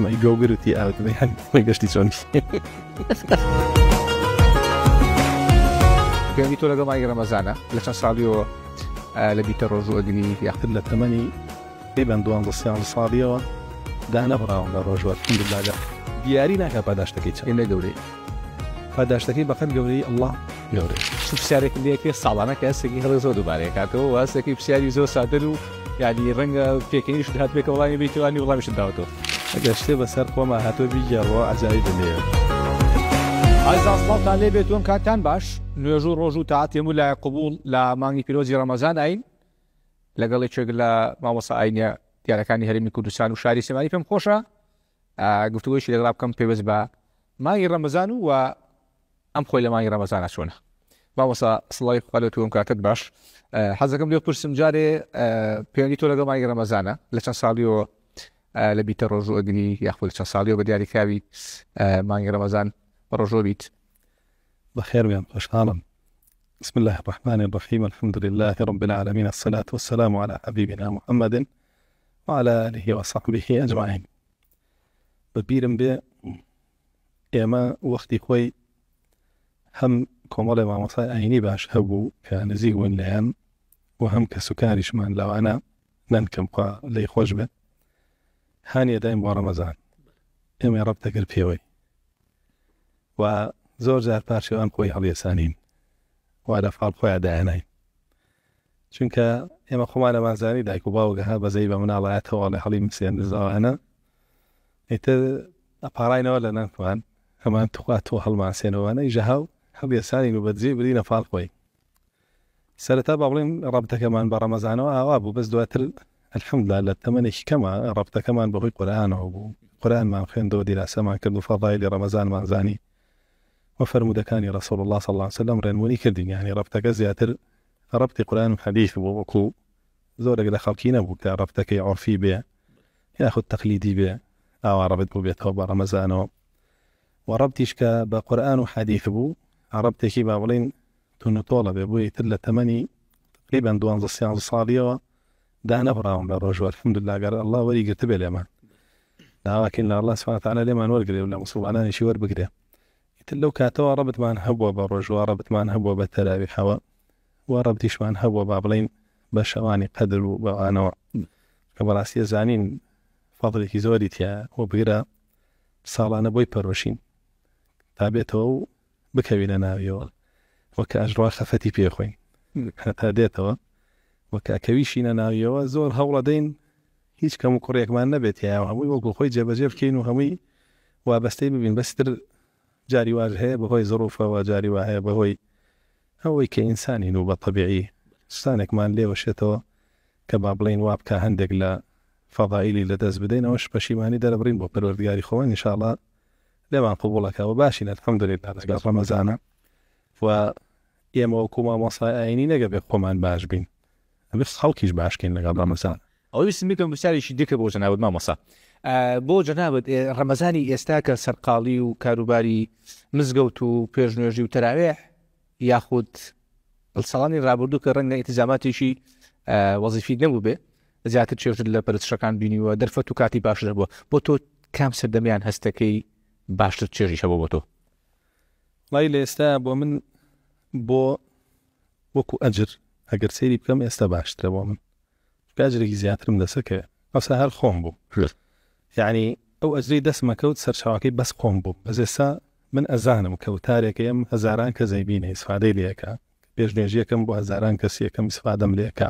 هاتمە گۆگرتی ئاوتمەی هەممەی گەشتی چۆن گەنگی تۆ لەگە مای ڕەمەزانە لە چەند ساڵیەوە لە بیتە ڕۆژوەگرنی یاخت لە تەمەنی پێ بەندوان دەسییان ساڵیەوە دا نەبڕاوم لە ڕۆژوەلاگە دیاری ناکە پاداشتەکەی چێنە گەورەی پاداشتەکەی بەقەم گەورەی ئەله گەورەی پرسیارێک لەکێ ساڵانە کە ئەسێکی هەڵ زۆر دووبارێک کاتەوە واسێکی پرسیاری زۆر سادر و یادی ڕەنگە پێکەنیش هات پێکەوەڵانی بیتوانانی وڵامیشت داوتەوە. ئەگەر شتێ بەسەر خۆمە هاتۆ بیگەڕەوە ئەجاری دەنێ. ئازڵات لێ بێت وم کاتان باش نوێژ و ڕۆژ و تاعاتێم و لای قوبول لە مانگی پیرۆزی ڕەمەزان ئاین لەگەڵی چێک لە مامەسا ئاینە دیارەکانی هەرمی کوردستان و شاری سێمانی پێم خۆشە گفتوگویشی لەگەڵا بکەم پێوەست بە مانگی ڕەمەزان و و ئەم خۆی لە مانگی ڕەمەزانە چۆنە مامەسا سڵی خالەت وم کاتت باش حەزەکەم لێ پرسم جارێ پێنی تۆ لەگەڵ مانگی ڕەمەزانە لە چەند ساڵیەوە لە بیتە ڕۆژوو ئەگنی یاخود چە ساڵی و بە دیاریکاوی مانگی ڕەمەزان بە ڕۆژۆ بیت بەخێرمیان خۆشحاڵم بسم الله الرحمن الرحيم الحمد لله رب العالمين الصلاة والسلام على حبيبنا محمد وعلى آله وصحبه أجمعين ببيرم إما ئێمە وەختی هم هەم کۆمەڵی مامۆسای ئاینی باش هەبوو کە نزیک ون لەیان و هەم کە سوکاریشمان لەوانە نەنکەم خوا لی خۆش بێت هاانە دایم بۆ ڕەمەزان ئێمە ڕەب دەگر پێوەی و زۆر جار پارچێ ئەم خۆی هەڵیێسانین وا لە فال خۆیان داهێنین چونکە ئێمە خۆمان لەمانزانی دایک و باوگەها بەزەی بە مناڵایەتەوە لە هەڵی مسییان دزاوانە ئیتر ئەپارڕینەوە لە نانتوان هەمان توخوا تۆ هەڵماسێنەوەوانە ژەهاو هەڵیێسانی و بەجێ برینە فال خۆی سەرەتا با بڵێن ڕابتەکەمان بە ڕەمەزانەوە ئاوا بوو بەس دواتر الحمد لله تمنش كما ربط كمان بغي قرآن عبو قرآن ما خين دودي لا سما كردو فضائل رمضان ما زاني وفر مدكاني رسول الله صلى الله عليه وسلم رين موني كردين يعني ربطك كزياتر ربط قرآن حديث وكو زورك لخلقي نبو كي عرفي بيه ياخد تقليدي بيه آه، او عربت بو بيتو رمزان وربطيش كا بقرآن وحديث بو ربطي كي بابلين تنطولة بابوي تلا تمني تقريبا دوانز سيانز صالية دا نەبڕاوم لە ڕۆژوات فم لاگەر ئەله وەریگرتە بێ لێمان داواکەین لە ئەله سوانتانە لێمان وەرگێ لە مسلمانانیشی وەربگرێ ئیتر لەو کاتەوە ڕەبتمان هەبووە بە ڕۆژوە ڕەبتمان هەبووە بە تەراوی حەوە و ڕەبتیشمان هەبووە با بڵین بە شەوانی قەدر و بەوانەوە کە بەڕاستیە زانین فەڵێکی زۆری تیا وە بگرە ساڵانە بۆی پەرۆشین تا بێتەوە و بکەوی لە ناویەوە وەکە ئەژڕوا خەفەتی پێخۆین هەتا دێتەوە وەکەکەویشینە ناویەوە زۆر هەوڵە دەین هیچ کەم و کوڕێکمان نەبێت یا هەمووی وەکو خۆی جێبەجێ بکەین و هەمووی وابەستەی ببین بەستر جاریواژ هەیە بەهۆی زۆرفەوە جاریوا هەیە بەهۆی ئەوەی کە ئینسانین و بە طبیعی ستانێکمان لێوەشێتەوە کە با بڵین وابکە هەندێک لە فەضائلی لەدەست بدەین ئەوش پەشیمانی دەرەبرین بۆ پەروەردگاری خۆن نیشاڵات لێمان قوبوڵەکەەوە باشین ئەلحەمدلێت لەگەڵ ڕەمەزانە و ئێمە وەکوما مەساعینی نەگە بێ خۆمان باش بین ئەبێ خەڵکیش باشکەین لەگەڵ ڕەمەزان ئەوەی ویستمیکەم بسیارێکی دیکە بۆ جەناوت مامەسا بۆ جەنابەت ڕەمەزانی ئێستا کە سەرقاڵی و کاروباری مزگەوت و پێشنوێژی و تەراوێح یاخود ساڵانی رابرردوو کە ڕەنگە ئتیزاماتێکی وەزیفی نەبوو بێ زیاتر چێژت لە پرچەکان بینیوە دەرفەت و کاتی باش دەبووە بۆ تۆ کام سەردەمیان هەستەکەی باشتر چێژیشە بۆ بۆ تۆ لای لە ئێستا بۆ من بۆ وەکو ئەجر ئەگەر سەیری بکەم ئێستا باشترە بۆ من کاجرێکی زیاترم دەسەکەوێ ئەوسا هەر خۆم بوو یعنی ئەو ئەجری دەستمەکەوت سەرچاوەکەی بەس خۆم بوو بەزێسا من ئەزانم کەوتارێکە ئەم هزاران کە زەیبینە ئیسفادەی لەکە پێش نێژیەکەم بۆ هزاران کەسیەکەم ئیسفادەم لێکە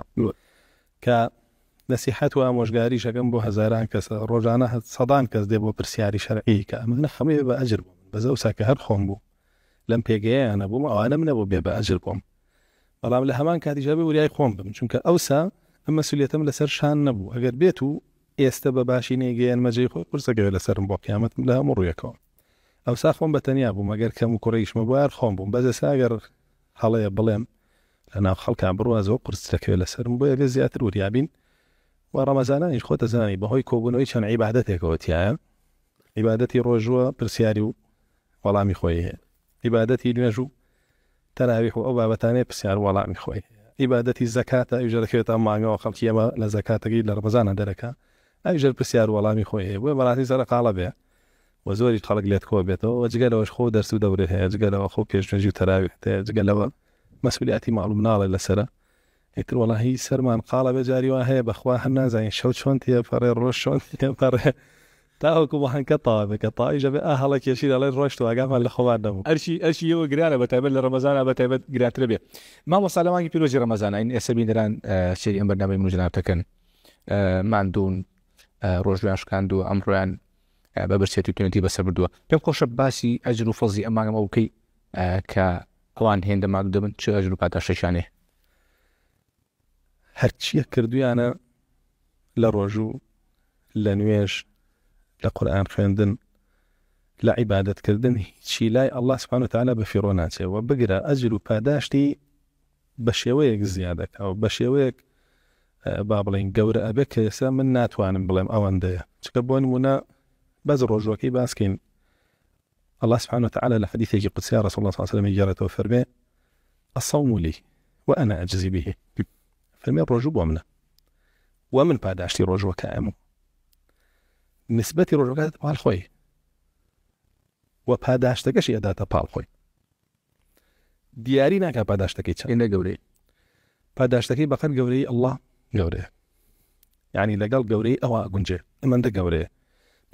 کە نسیحەت و ئامۆژگاری شەکەم بۆ هزاران کەس ڕۆژانە سەدان کەس دێ بۆ پرسیاری شەرعی کە منە خەمێ بە ئەجر بوو بەزە وساکە هەر خۆم بوو لەم پێگەیانە بووم ئەوانە منە بۆ بێ بە ئەجر بووم بەڵام لە هەمان کاتیژە بە وریای خۆم بم چونکە ئەوسا ئەم مەسوولێتم لەسەر شان نەبوو ئەگەر بێت و ئێستا بە باشی نێگەیان مەجێ خۆ پرسەگەوێت لەسرم بۆ قیامەت لە هەموو ڕویەکەەوە ئەوسا خۆم بە تەنیا بوو مەگەر کەم و کوڕیشمە بوار خۆم بووم بەزە ساگەر هەڵەیە بڵێم لە ناو خەڵکان بڕوازەوە پرسەکەوێت لەسرم بۆ ئەگە زیاتر وریابین و ڕەمەزانانیش خۆتە زانی بەهۆی کۆبوونەوەی چەند عیباەتێکەوە تایە عیباەتی ڕۆژوە پرسیاری و وەڵامی خۆی هەیە عیباەتی نوێژوو تەراویح و ئەو بابەتانەیە پرسیار وەڵامی خۆی عیباەتی زکاتە ئەوژەرەکەێتە مانگەوە خەڵکی ئەمە لە زکاتەکەی لە ڕبزانە دەرەکە ئەوژەر پرسیار وەڵامی خۆی هەیە بۆ بەڵاتی زەرە قاڵە بێ وە زۆری خەڵک لێت کۆ بێتەوە جگەلەوەش خۆ دەرس و دەورێ هەیە جگەلەوە خۆ پێشێژی و تەراوی هەیە جگەلەوە مەسولیاتی معلوم ناڵێ لەسرە ئیتر وەڵاهی سەرمان قاڵە بێ جاریوە هەیە بەخوا هەم نازانین شەو چۆن تێ پەڕێ ڕۆژ چۆن پەڕێ تاوەکو وهنکە تاوێکە تاایی ژەبێ هەڵە کێشی لەڵێ ڕۆشت ئاگامان لە خۆوان دەبوو ئەرشی ئەشی ئەوە گرانە بە تایبەت لە ڕمەزانە بە تایبەت گراترە بێ ماوە سالەمانی پیرۆژی ڕمەزانە این ئێسەبی دەران شێری ئەم بەرنامەی منجناتەکەن مادون ڕۆژیان شکاندووە ئەمڕۆیان بە بەرچێتی تونێتی بەسەر بردووە پێم خۆشە باسی ئەجر و فەزی ئەماگەمە وکەی کە ئەوان هێندە ماگ دەبن چ ئەژر و پاتا شەشانێ هەرچیە کردویانە لە ڕۆژوو لە نوێش لقرآن خندن لا عبادة كردن شي لاي الله سبحانه وتعالى بە فیرۆ ناچێەوە بگرە ئەجر و أو بشيويك بابلين زیادەکەەوە بە شێوەیەک اه، من ناتوان بلام أو أندية تكبون منا بز روجوكي باسكين الله سبحانه وتعالى لحديثه قدسي رسول الله صلى الله عليه وسلم جرته فرمي الصوم لي وأنا أجزي به فرمي الرجوب ومنا ومن بعد عشتي رجوك أمو نسبەتی ڕۆژەکەت پاڵ خۆی وە پاداشتەکەشی ئەداتە پاڵ خۆی دیاری ناکە پاداشتەکەی چەندە گەورەی پاداشتەکەی بەقەر گەورەی ئەله گەورەیە یعنی لەگەڵ گەورەی ئەوە گونجێ ئەمەندە گەورەیە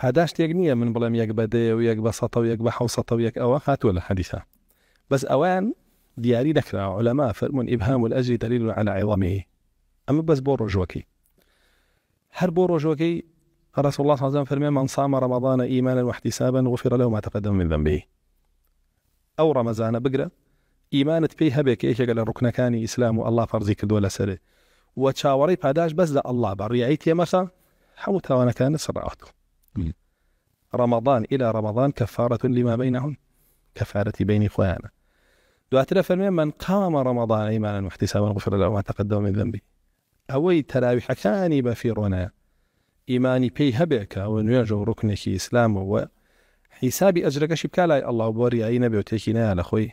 پاداشتێک نییە من بڵێم یەک بەدێ و یەک بە سە و یەک بە حوسە و یەک ئەوە هاتووە لە حەدیسا بەس ئەوان دیاری نەکراوە لەما فەرمونون ئیبهام و ئەجری دەلیل و على عیوەمی ئەمە بەس بۆ ڕۆژوەکەی هەر بۆ ڕۆژوەکەی قال رسول الله صلى الله عليه وسلم فرمى من صام رمضان إيمانا واحتسابا غفر له ما تقدم من ذنبه أو رمضان بقرا ايمان پێی هەبێک ايش قال الركن كان اسلام والله فرزي كدولا سري وتشاوري چاوەڕی بس لا الله ئەلله بە ڕیایی حوتها وانا كان سەراوت رمضان الى رمضان كفاره لما بينهم كفاره بين اخوانا دواترە فرمي من قام رمضان ايمانا واحتسابا غفر له ما تقدم من ذنبه أوي تراويح كاني بفيرونا ئیمانی پێی هەبێکە و نوێژە و اسلام ئیسلامەوە حیسابی اجرك بک لای ئەله بۆ ریایی نەبێتێکی نیا لە خۆی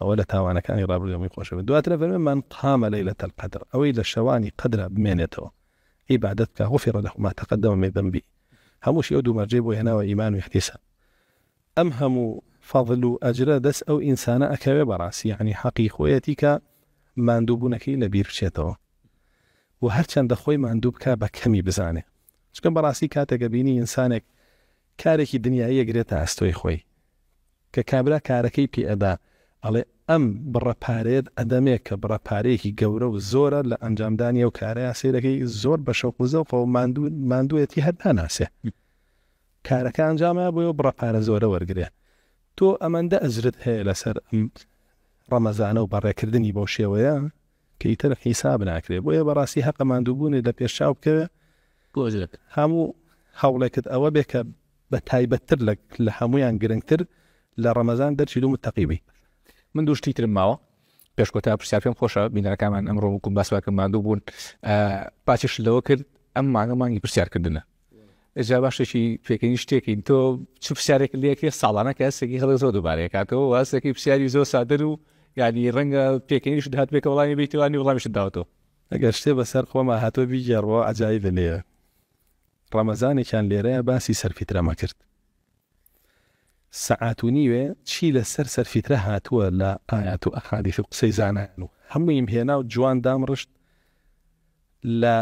ئەوە لە تاوانەکانی ڕابردەمی خۆشەوە دواترە بەرممان قامە لەی لە تەل قەدر ئەوەی لە شەوانی قدرە بمێنێتەوە عیبادت کە غفر له ما تقدم من ذنبي دوومەرجێ يودو هێناوە هنا و احتیسا ئەم هەموو فضل اجر دس او ئەو ئینسانە ئەکەوێ يعني عنی حەقی خۆیەتی کە ماندووبوونەکەی بيرشيتو بیر بچێتەوە و هەرچەندە خۆی ماندوو بکە چکەم بەڕاستی کاتێکە بینی ئینسانێک کارێکی دنیای یەگرێتە ئەستۆی خۆی کە کابرا کارەکەی پێ ئەدا ئەڵێ ئەم بڕەپارێت ئەدەمێک کە بڕەپارەیەکی گەورە و زۆرە لە ئەنجامدانی و کارەیە سێرەکەی زۆر بە شەوقوزە و مادووەتی هەردا ناسێ کارەکە ئەنجامە بۆ و بڕەپارە زۆرە وەرگێ تۆ ئەمەندە ئەزرت هەیە لەسەر ڕەمەزانە و بەڕێکردنی بۆ شێوەیە کەیتر حیساب ناکرێت بۆیە بەڕاستی هەقە مادووبوونی لە پێشاو بکەوێت هەموو هەوڵێکت ئەوە بێکە بە تایبەتتر لە هەمویان گرنگتر لە ڕەمەزان دەرچیل و متتەقیبی من دوشتی ترم ماوە پێشکۆتا پرسیار پێم خۆشە بینەکانمان ئەمڕۆ وکم باسواکە مادوو بوون پاچش لەوە کرد ئەم ماگەمانگی پرسیارکردنە جا باشێکی پێکەنی شتێکی تۆ چ پرسیارێک لەکێ ساڵانە کەسێکی هەڵ زۆر دووبارێکاتەوە واسێکی پرسیاری زۆر سادر و یانی ڕەنگە پێکەنیش هات بێکە وڵامی بیتوانی وڵامیش داوتەوە ئەگەر شتێ بەسەر خۆمە هاتۆ بیگەڕەوە ئەجایی لێە ڕەمەزانێکیان لێرەیە باسی سەرفیترەمە کرد سەعات و نیوێ چی لەسەر سەرفیترە هاتووە لە ئاات و ئەخادیش قسەی زانان و هەمووییم هێنا و جوان دامڕشت لە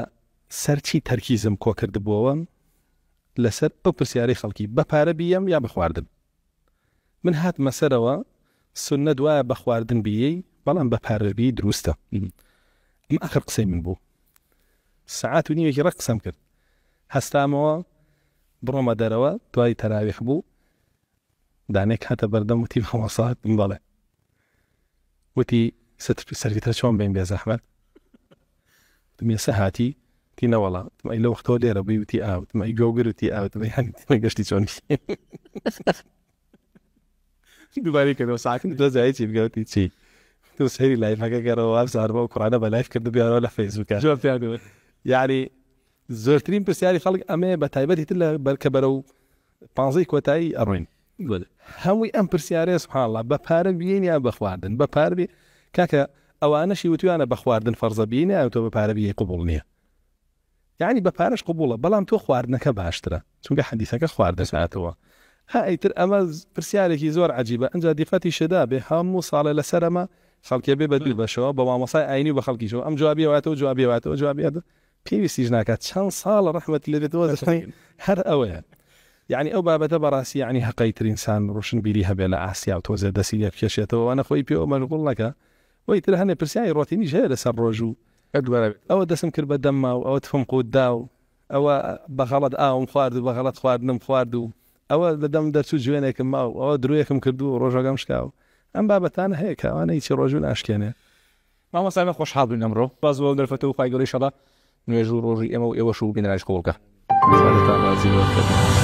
سەرچی تەرکیزم کۆکردبووەوە لەسەر ئەو پرسیاری خەڵکی بە پارە بیم یا بخواردن من هات مەسەرەوە سنە دوایە بە خواردن بیەی بەڵام بە پارەبی دروستە ئەم ئەخر قسەی من بوو سعات و نیوەکی ڕق قسەم کرد هەستامەوە بڕۆمە دەرەوە دوای تەراویح بوو دانێک هاتە بەردەم وتی خەوەسات بڵێ وتی سەرتر چۆن بین بێ زەحمەت دمێسە هاتی تی نەوەڵا ئەی لە وختەوە لێرە بی وتی ئاوت ئەی گۆگرتی ئاوت گەشتی چۆن دوباری کردەوە ساکن دو دەزای چی بگەوتی چی تو سەری لایفەکە گەرەوە سارەوە کوڕانە بە لایف کرد بیارەوە لە فەیسبووکە یاری زۆرترین پرسیاری خەڵک ئەمەیە بە تایبەتی تر لە بەرکە بەرە و پانزەی کۆتایی ئەڕوین هەمووی ئەم پرسیارێ سوحاڵە بە پارە بین یا بەخواردن بە پاربێ کاکە ئەوانەشی وتوانە بە خواردن فەرزە بینە ئەو تۆ بە پارەبی قوبول نییە یعنی بە پارش قوبولە بەڵام تۆ خواردنەکە باشترە چونکە حەدیسەکە خواردەساتەوە هائیتر ئەمە پرسیارێکی زۆر عجیبە ئەنج دیفەتی شدا بێ هەموو ساڵێ لە سەرمە خەڵکێ بێ بەدل بەشەوە بە مامەسای ئاینی بە خەڵکیشەوە ئەم جوابیەوەاتەوە جوابیێواتەوە جوابیێت پێویستیش ناکات چەند ساڵە ڕحمەت لە بێتەوە هەر ئەوەیە یعنی ئەو بابەتە بەڕاستی ینی حقیترینسان ڕوشن بیری هەبێ لە ئاسیا و تۆزە دەسی لێ بکێشێتەوە نەخۆی پێوە مەلگوڵ نەکە وی تر هەنێ پرسیایی ڕۆتینی ژەیە لەسەر ڕۆژ و ئەوە دەسم کرد بە دەمما و ئەوە تفم قوت دا و ئەوە بەغەڵت ئاوم خوارد و بەغەڵت خواردنم خوارد و ئەوە لە دەم دەرچوو جوێنێکم ما و ئەوە درۆیەکم کردو و ڕۆژەکەم شکاو ئەم بابەتان هەیە کاوانە هیچی ڕۆژون ئاشکێنێ مامەسامە خۆشحاڵ بوون ئەمڕۆ باز بۆ دەرفەتە و خی گەڵی شەڵە nu je žúro, že je jeho šúbin rajškolka. Zvažitá vládzi veľká.